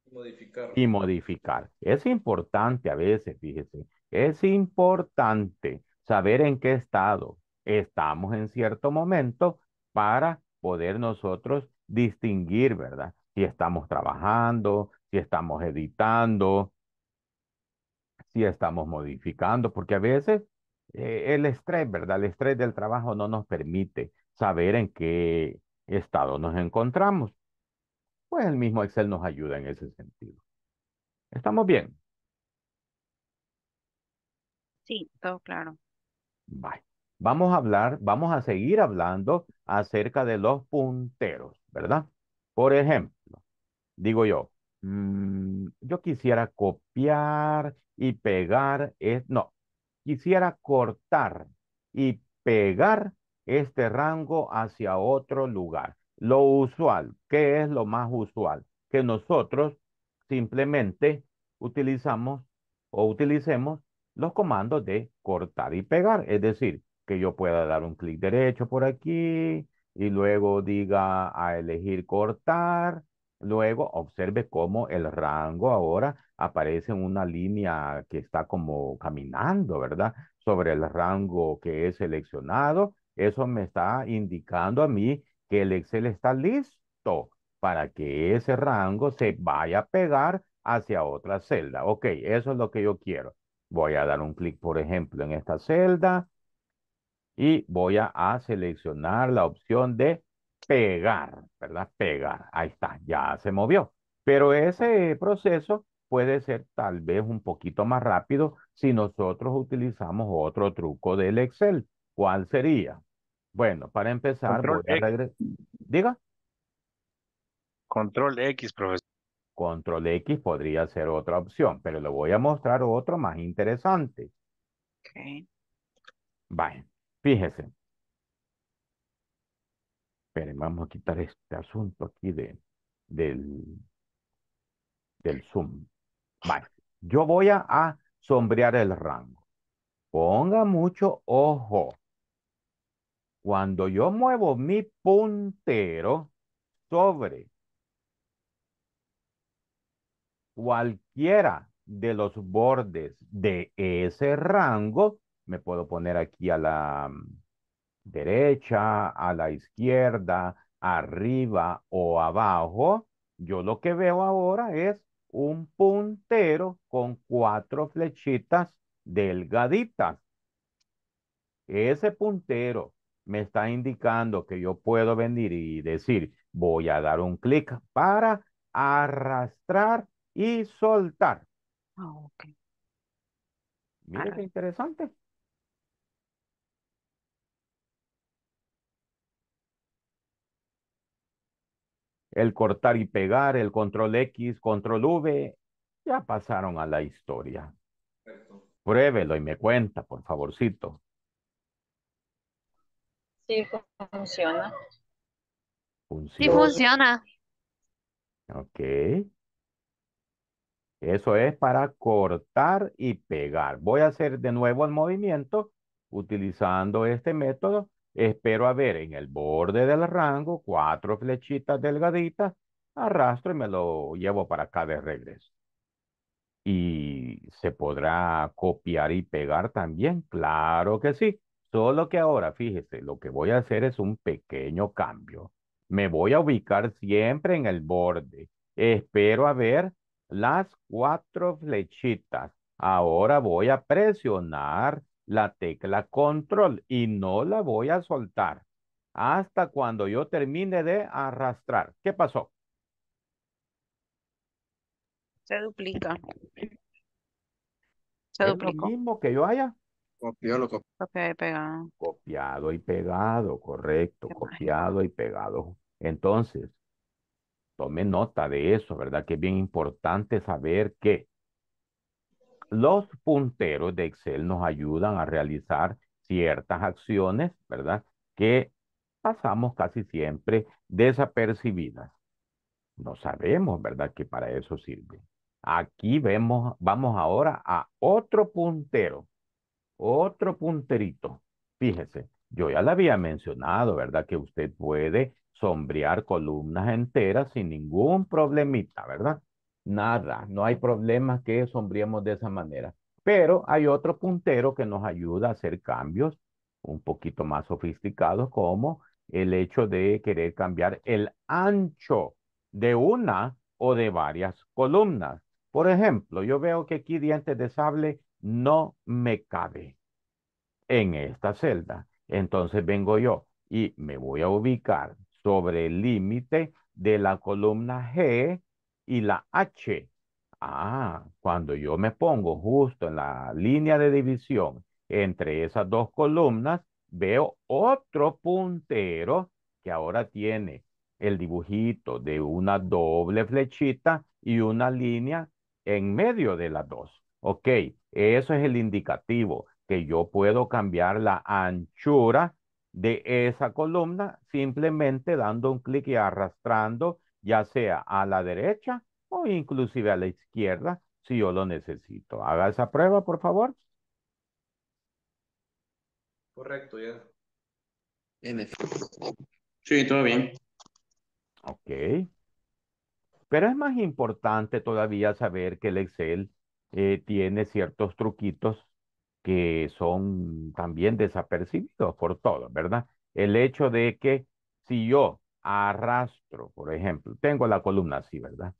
Modificar. Y modificar. Es importante a veces, fíjese. Es importante saber en qué estado estamos en cierto momento para poder nosotros distinguir, ¿verdad? Si estamos trabajando, si estamos editando, si estamos modificando, porque a veces eh, el estrés, ¿verdad? El estrés del trabajo no nos permite saber en qué estado nos encontramos. Pues el mismo Excel nos ayuda en ese sentido. ¿Estamos bien? Sí, todo claro. Vamos a hablar, vamos a seguir hablando acerca de los punteros, ¿verdad? Por ejemplo, digo yo, mm, yo quisiera copiar y pegar, es, eh, no, quisiera cortar y pegar este rango hacia otro lugar. Lo usual, ¿qué es lo más usual? Que nosotros simplemente utilizamos o utilicemos los comandos de cortar y pegar. Es decir, que yo pueda dar un clic derecho por aquí y luego diga a elegir cortar. Luego observe cómo el rango ahora aparece en una línea que está como caminando, ¿verdad? Sobre el rango que he seleccionado eso me está indicando a mí que el Excel está listo para que ese rango se vaya a pegar hacia otra celda. Ok, eso es lo que yo quiero. Voy a dar un clic, por ejemplo, en esta celda y voy a, seleccionar la opción de pegar, ¿verdad? Pegar. Ahí está, ya se movió. Pero ese proceso puede ser tal vez un poquito más rápido si nosotros utilizamos otro truco del Excel. ¿Cuál sería? Bueno, para empezar, Diga. Control X, profesor. Control X podría ser otra opción, pero le voy a mostrar otro más interesante. Ok. Vaya, fíjese. Esperen, vamos a quitar este asunto aquí de, del, del Zoom. Vaya, yo voy a sombrear el rango. Ponga mucho ojo. Cuando yo muevo mi puntero sobre cualquiera de los bordes de ese rango, me puedo poner aquí a la mm, derecha, a la izquierda, arriba o abajo, yo lo que veo ahora es un puntero con cuatro flechitas delgaditas. Ese puntero me está indicando que yo puedo venir y decir, voy a dar un clic para arrastrar y soltar. Ah, okay. Mira qué interesante. El cortar y pegar, el control X, control V, ya pasaron a la historia. Pruébelo y me cuenta, por favorcito. Sí, funciona. Sí funciona. Ok. Eso es para cortar y pegar. Voy a hacer de nuevo el movimiento utilizando este método. Espero a ver en el borde del rango cuatro flechitas delgaditas. Arrastro y me lo llevo para acá de regreso. ¿Y se podrá copiar y pegar también? Claro que sí. Solo que ahora, fíjese, lo que voy a hacer es un pequeño cambio. Me voy a ubicar siempre en el borde. Espero a ver las cuatro flechitas. Ahora voy a presionar la tecla control y no la voy a soltar hasta cuando yo termine de arrastrar. ¿Qué pasó? Se duplica. Se duplica. lo mismo que yo haya? copiado Copiado y pegado. Copiado y pegado, correcto. Copiado y pegado. Entonces, tome nota de eso, ¿verdad? Que es bien importante saber que los punteros de Excel nos ayudan a realizar ciertas acciones, ¿verdad? Que pasamos casi siempre desapercibidas. No sabemos, ¿verdad? Que para eso sirve. Aquí vemos, vamos ahora a otro puntero otro punterito. Fíjese, yo ya le había mencionado, ¿verdad? Que usted puede sombrear columnas enteras sin ningún problemita, ¿verdad? Nada, no hay problema que sombreemos de esa manera. Pero hay otro puntero que nos ayuda a hacer cambios un poquito más sofisticados, como el hecho de querer cambiar el ancho de una o de varias columnas. Por ejemplo, yo veo que aquí dientes de sable no me cabe en esta celda. Entonces vengo yo y me voy a ubicar sobre el límite de la columna G y la H. Ah, cuando yo me pongo justo en la línea de división entre esas dos columnas, veo otro puntero que ahora tiene el dibujito de una doble flechita y una línea en medio de las dos. Ok, eso es el indicativo, que yo puedo cambiar la anchura de esa columna simplemente dando un clic y arrastrando ya sea a la derecha o inclusive a la izquierda si yo lo necesito. Haga esa prueba, por favor. Correcto, ya. En efecto. Sí, todo bien. Ok. Pero es más importante todavía saber que el Excel eh, tiene ciertos truquitos que son también desapercibidos por todos, ¿verdad? El hecho de que si yo arrastro, por ejemplo, tengo la columna así, ¿verdad?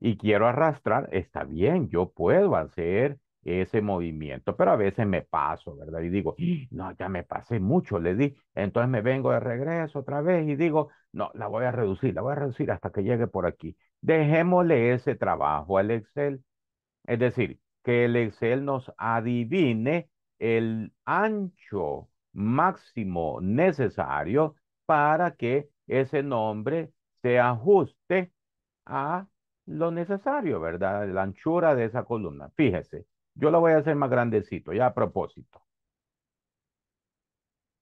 Y quiero arrastrar, está bien, yo puedo hacer ese movimiento, pero a veces me paso, ¿verdad? Y digo, ¡Ah! no, ya me pasé mucho, le di, entonces me vengo de regreso otra vez y digo, no, la voy a reducir, la voy a reducir hasta que llegue por aquí. Dejémosle ese trabajo al Excel es decir, que el Excel nos adivine el ancho máximo necesario para que ese nombre se ajuste a lo necesario, ¿verdad? La anchura de esa columna. Fíjese, yo la voy a hacer más grandecito, ya a propósito.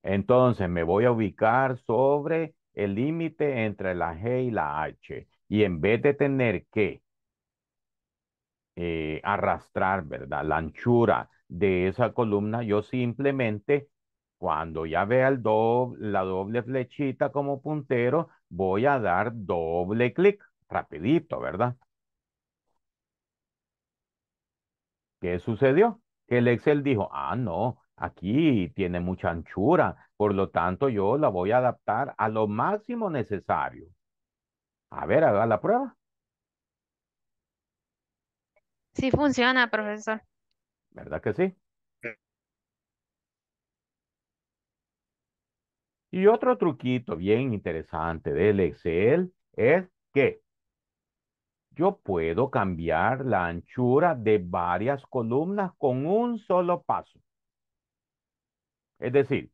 Entonces me voy a ubicar sobre el límite entre la G y la H. Y en vez de tener que eh, arrastrar, ¿verdad? La anchura de esa columna, yo simplemente, cuando ya vea el doble, la doble flechita como puntero, voy a dar doble clic, rapidito, ¿verdad? ¿Qué sucedió? Que el Excel dijo, ah, no, aquí tiene mucha anchura, por lo tanto yo la voy a adaptar a lo máximo necesario. A ver, haga la prueba. Sí funciona, profesor. ¿Verdad que sí? Eh. Y otro truquito bien interesante del Excel es que yo puedo cambiar la anchura de varias columnas con un solo paso. Es decir,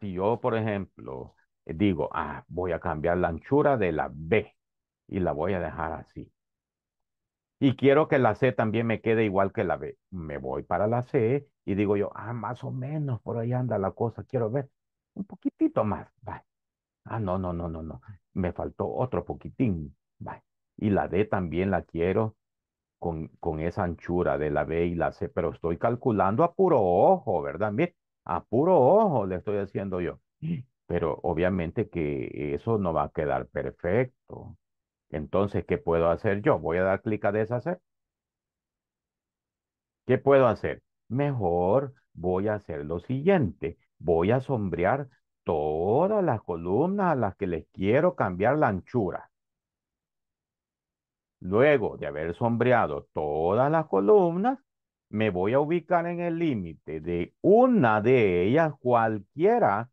si yo, por ejemplo, digo, ah, voy a cambiar la anchura de la B y la voy a dejar así y quiero que la C también me quede igual que la B. Me voy para la C y digo yo, ah, más o menos, por ahí anda la cosa, quiero ver un poquitito más. Ah, no, no, no, no, no. Me faltó otro poquitín. Y la D también la quiero con, con esa anchura de la B y la C, pero estoy calculando a puro ojo, ¿verdad? Mire, a puro ojo le estoy haciendo yo. Pero obviamente que eso no va a quedar perfecto. Entonces, ¿qué puedo hacer yo? Voy a dar clic a deshacer. ¿Qué puedo hacer? Mejor voy a hacer lo siguiente. Voy a sombrear todas las columnas a las que les quiero cambiar la anchura. Luego de haber sombreado todas las columnas, me voy a ubicar en el límite de una de ellas, cualquiera,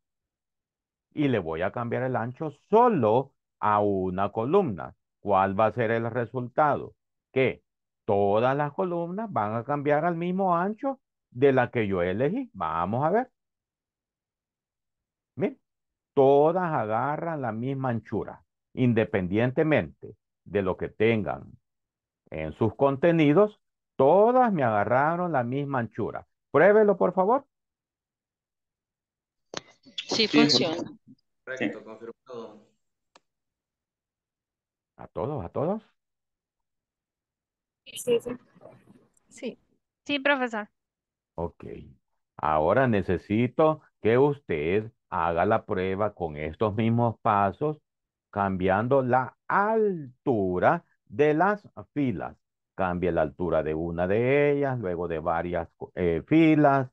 y le voy a cambiar el ancho solo a una columna. ¿Cuál va a ser el resultado? Que todas las columnas van a cambiar al mismo ancho de la que yo elegí. Vamos a ver. Miren, todas agarran la misma anchura, independientemente de lo que tengan en sus contenidos, todas me agarraron la misma anchura. Pruébelo, por favor. Sí, funciona. Correcto, confirmado. ¿A todos? ¿A todos? Sí, sí. Sí, sí, profesor. Ok. Ahora necesito que usted haga la prueba con estos mismos pasos, cambiando la altura de las filas. Cambie la altura de una de ellas, luego de varias eh, filas.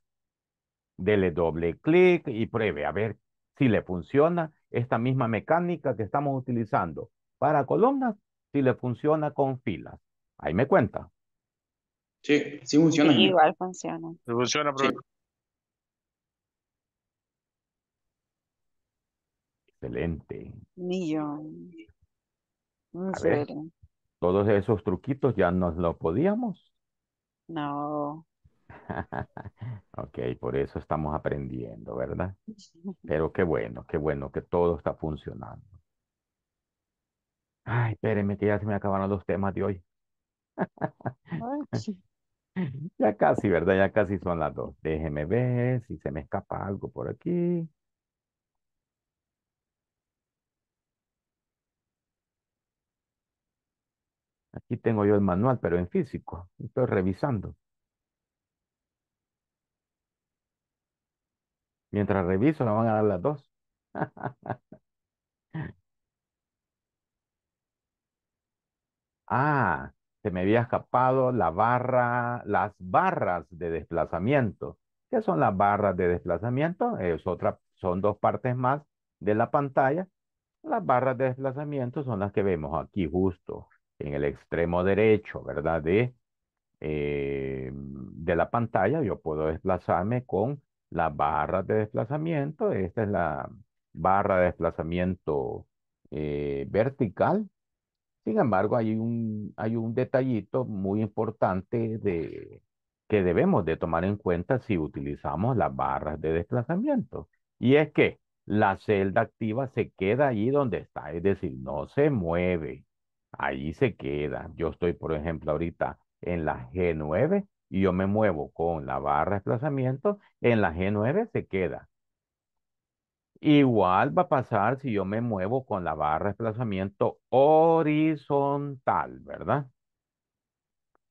Dele doble clic y pruebe a ver si le funciona esta misma mecánica que estamos utilizando para columnas si le funciona con filas. Ahí me cuenta. Sí, sí funciona. igual funciona. funciona, Excelente. Millón. todos esos truquitos ya nos lo podíamos. No. ok, por eso estamos aprendiendo, ¿verdad? Pero qué bueno, qué bueno que todo está funcionando. Ay, espérenme que ya se me acabaron los temas de hoy. Ya casi, ¿verdad? Ya casi son las dos. Déjenme ver si se me escapa algo por aquí. Aquí tengo yo el manual, pero en físico. Estoy revisando. Mientras reviso, me van a dar las dos. Ah, se me había escapado la barra, las barras de desplazamiento. ¿Qué son las barras de desplazamiento? Es otra, son dos partes más de la pantalla. Las barras de desplazamiento son las que vemos aquí justo en el extremo derecho, ¿verdad? De, eh, de la pantalla yo puedo desplazarme con las barras de desplazamiento. Esta es la barra de desplazamiento eh, vertical sin embargo, hay un, hay un detallito muy importante de, que debemos de tomar en cuenta si utilizamos las barras de desplazamiento. Y es que la celda activa se queda allí donde está, es decir, no se mueve, allí se queda. Yo estoy, por ejemplo, ahorita en la G9 y yo me muevo con la barra de desplazamiento, en la G9 se queda. Igual va a pasar si yo me muevo con la barra de desplazamiento horizontal, ¿verdad?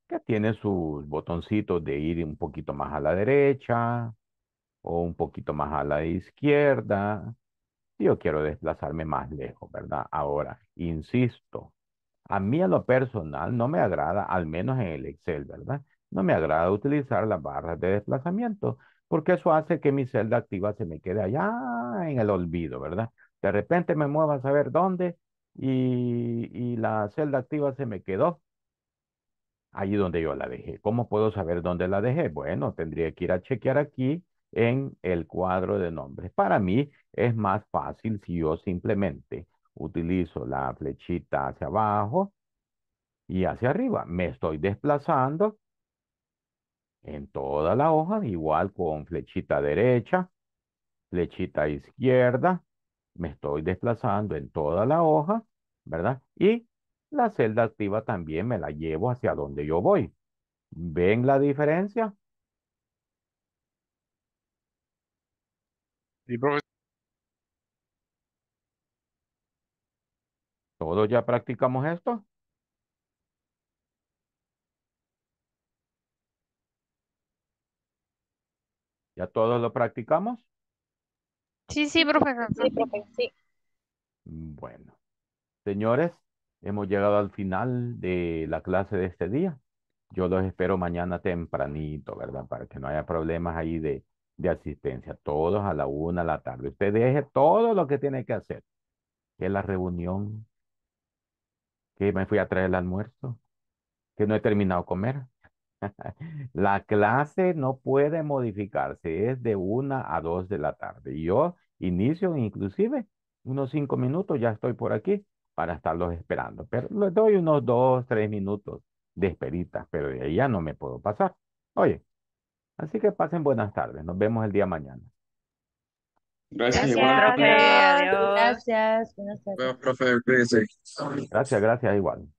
Que tiene sus botoncitos de ir un poquito más a la derecha o un poquito más a la izquierda. Yo quiero desplazarme más lejos, ¿verdad? Ahora, insisto, a mí a lo personal no me agrada, al menos en el Excel, ¿verdad? No me agrada utilizar las barras de desplazamiento porque eso hace que mi celda activa se me quede allá en el olvido, ¿verdad? De repente me muevo a saber dónde y, y la celda activa se me quedó allí donde yo la dejé. ¿Cómo puedo saber dónde la dejé? Bueno, tendría que ir a chequear aquí en el cuadro de nombres. Para mí es más fácil si yo simplemente utilizo la flechita hacia abajo y hacia arriba. Me estoy desplazando en toda la hoja, igual con flechita derecha, flechita izquierda, me estoy desplazando en toda la hoja, ¿verdad? Y la celda activa también me la llevo hacia donde yo voy. ¿Ven la diferencia? ¿Todos ya practicamos esto? ¿Ya todos lo practicamos? Sí, sí, profesor. Sí, profe, sí. Bueno, señores, hemos llegado al final de la clase de este día. Yo los espero mañana tempranito, ¿verdad? Para que no haya problemas ahí de, de asistencia. Todos a la una a la tarde. Usted deje todo lo que tiene que hacer. Que la reunión, que me fui a traer el almuerzo, que no he terminado de comer, La clase no puede modificarse, es de una a dos de la tarde. yo inicio inclusive unos cinco minutos, ya estoy por aquí para estarlos esperando. Pero les doy unos dos, tres minutos de esperitas, pero ya no me puedo pasar. Oye, así que pasen buenas tardes. Nos vemos el día mañana. Gracias, gracias, gracias, gracias, igual.